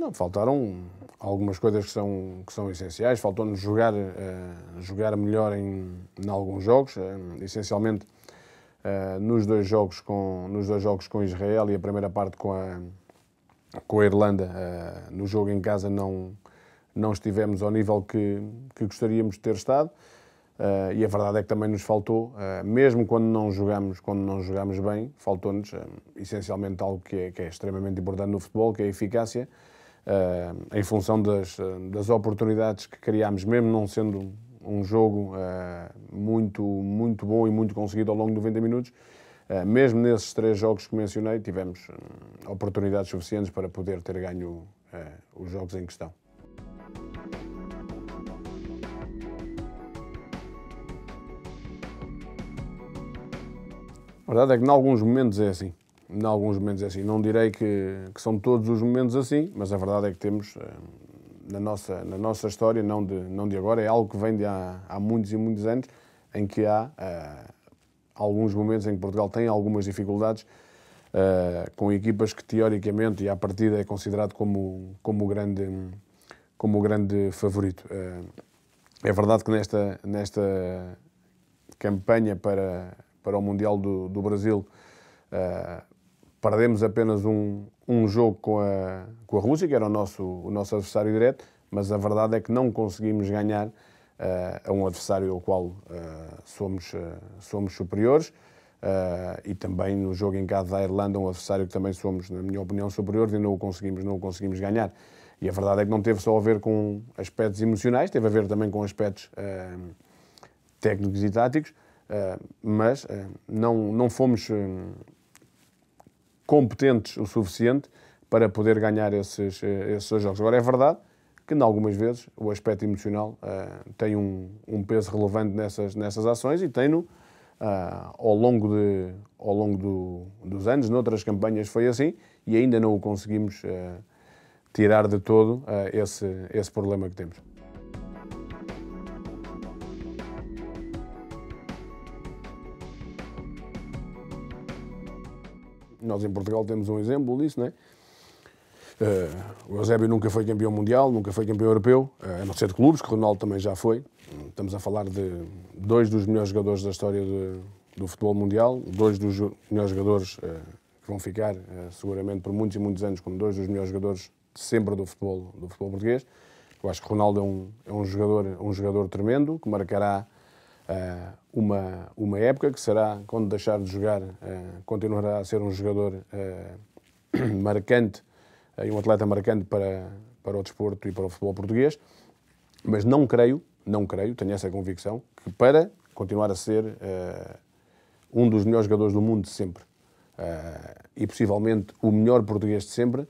Não, faltaram algumas coisas que são, que são essenciais. Faltou-nos jogar, uh, jogar melhor em, em alguns jogos, uh, essencialmente uh, nos, dois jogos com, nos dois jogos com Israel e a primeira parte com a, com a Irlanda. Uh, no jogo em casa não, não estivemos ao nível que, que gostaríamos de ter estado. Uh, e a verdade é que também nos faltou, mesmo quando não jogamos, quando não jogamos bem, faltou-nos essencialmente algo que é, que é extremamente importante no futebol, que é a eficácia. Uh, em função das, das oportunidades que criámos, mesmo não sendo um jogo uh, muito, muito bom e muito conseguido ao longo de 90 minutos. Uh, mesmo nesses três jogos que mencionei, tivemos hum, oportunidades suficientes para poder ter ganho eh, os jogos em questão. A verdade é que, em alguns momentos, é assim em alguns momentos é assim. Não direi que, que, são todos os momentos assim, mas a verdade é que temos hum, na nossa, na nossa história, não de, não de agora, é algo que vem de há, há muitos e muitos anos, em que há uh, alguns momentos em que Portugal tem algumas dificuldades uh, com equipas que teoricamente e à partida é considerado como, como, o, grande, como grande favorito. Uh, é verdade que nesta, nesta campanha para, para o Mundial do, do Brasil Perdemos apenas um, um jogo com a, com a Rússia, que era o nosso, o nosso adversário direto, mas a verdade é que não conseguimos ganhar uh, a um adversário ao qual uh, somos, uh, somos superiores. e também no jogo em casa da Irlanda, um adversário que também somos, na minha opinião, superiores e não o conseguimos, não o conseguimos ganhar. E a verdade é que não teve só a ver com aspectos emocionais, teve a ver também com aspectos uh, técnicos e táticos, uh, mas uh, não, não fomos competentes o suficiente para poder ganhar esses, eh, esses jogos. Agora, é verdade que, em algumas vezes, o aspecto emocional uh, tem um, um, peso relevante nessas, nessas ações e tem-no uh, ao longo, de, ao longo do, dos anos. Noutras campanhas foi assim e ainda não o conseguimos uh, tirar de todo esse, esse problema que temos. Nós em Portugal temos um exemplo disso, não é? Uh, eh, o Eusébio nunca foi campeão mundial, nunca foi campeão europeu, uh, a não ser de clubes, que o Ronaldo também já foi. Estamos a falar de dois dos melhores jogadores da história de, do futebol mundial, dois dos melhores jogadores uh, que vão ficar seguramente por muitos e muitos anos como dois dos melhores jogadores sempre do futebol, do futebol português. Eu acho que o Ronaldo é um, é um, jogador, um jogador tremendo, que marcará uh, uma, uma época que será, quando deixar de jogar, uh, continuará a ser um jogador eh, marcante e um atleta marcante para, para o desporto e para o futebol português, mas não creio, não creio, tenho essa convicção, que para continuar a ser uh, um dos melhores jogadores do mundo de sempre uh, e possivelmente o melhor português de sempre, uh,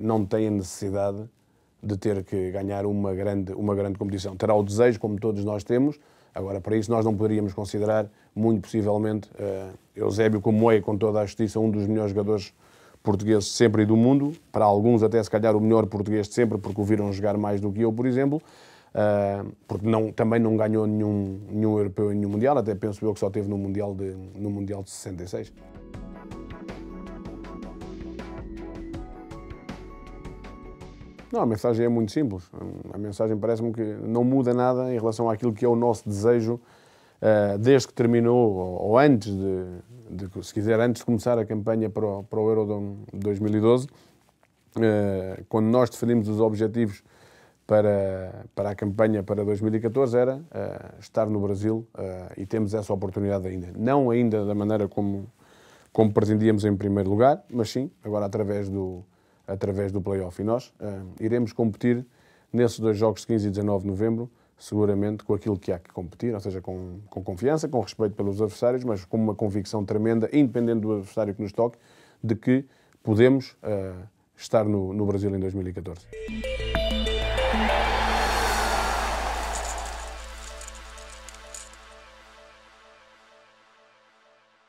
não tem a necessidade de ter que ganhar uma grande, uma grande competição. Terá o desejo, como todos nós temos, Agora, para isso, nós não poderíamos considerar, muito possivelmente, uh, Eusébio como é, com toda a justiça, um dos melhores jogadores portugueses sempre e do mundo. Para alguns, até se calhar, o melhor português de sempre, porque o viram jogar mais do que eu, por exemplo. Uh, porque não, também não ganhou nenhum, nenhum europeu e nenhum mundial, até penso eu que só teve no mundial de, no mundial de 66. Não, a mensagem é muito simples. A mensagem parece-me que não muda nada em relação àquilo que é o nosso desejo eh, desde que terminou, ou antes de, de se quiser, antes de começar a campanha para o, para o Eurodon 2012, eh, quando nós definimos os objetivos para, para a campanha para 2014 era eh, estar no Brasil e temos essa oportunidade ainda. Não ainda da maneira como, como pretendíamos em primeiro lugar, mas sim agora através do, através do playoff. E nós uh, iremos competir nesses dois jogos de 15 e 19 de novembro, seguramente com aquilo que há que competir, ou seja, com, com confiança, com respeito pelos adversários, mas com uma convicção tremenda, independente do adversário que nos toque, de que podemos uh, estar no, no Brasil em 2014.